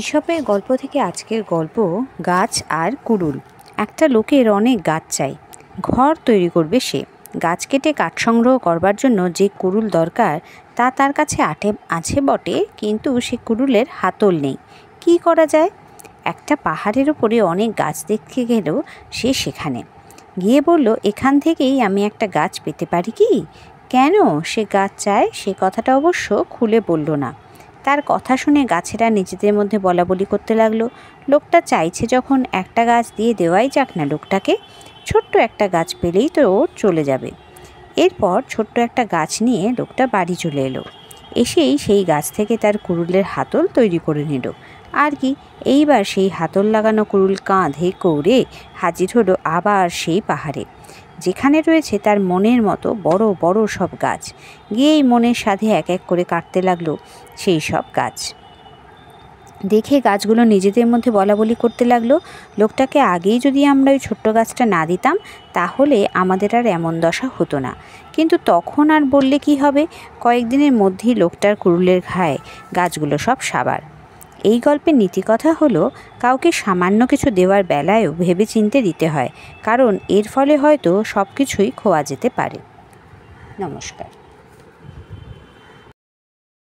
ঈশপের গল্প থেকে আজকের গল্প গাছ আর কুড়ুল একটা লোকের অনেক গাছ চাই ঘর তৈরি করবে সে গাছ কেটে কাঠ সংগ্রহ করবার জন্য যে কুড়ুল দরকার তা তার কাছে আটে আছে বটে কিন্তু সে কুড়ুলের হাতল নেই কি করা যায় একটা পাহাড়ের ওপরে অনেক গাছ দেখতে গেল সে সেখানে গিয়ে বলল এখান থেকেই আমি একটা গাছ পেতে পারি কি কেন সে গাছ চায় সে কথাটা অবশ্য খুলে বলল না তার কথা শুনে গাছেরা নিজেদের মধ্যে বলা বলি করতে লাগলো লোকটা চাইছে যখন একটা গাছ দিয়ে দেওয়াই যাক না লোকটাকে ছোট্ট একটা গাছ পেলেই তো ও চলে যাবে এরপর ছোট্ট একটা গাছ নিয়ে লোকটা বাড়ি চলে এলো এসেই সেই গাছ থেকে তার কুরুলের হাতল তৈরি করে নিল আর কি এইবার সেই হাতল লাগানো কুরুল কাঁধে কৌড়ে হাজির হলো আবার সেই পাহাড়ে যেখানে রয়েছে তার মনের মতো বড় বড় সব গাছ গিয়েই মনের সাথে এক এক করে কাটতে লাগলো সেই সব গাছ দেখে গাছগুলো নিজেদের মধ্যে বলা বলি করতে লাগলো লোকটাকে আগেই যদি আমরা ওই ছোট্ট গাছটা না দিতাম তাহলে আমাদের আর এমন দশা হতো না কিন্তু তখন আর বললে কি হবে কয়েকদিনের মধ্যেই লোকটার কুরুলের ঘায়ে গাছগুলো সব সাবার এই গল্পের নীতিকথা হলো কাউকে সামান্য কিছু দেওয়ার বেলায়ও ভেবেচিন্তে দিতে হয় কারণ এর ফলে হয়তো সব কিছুই খোয়া যেতে পারে নমস্কার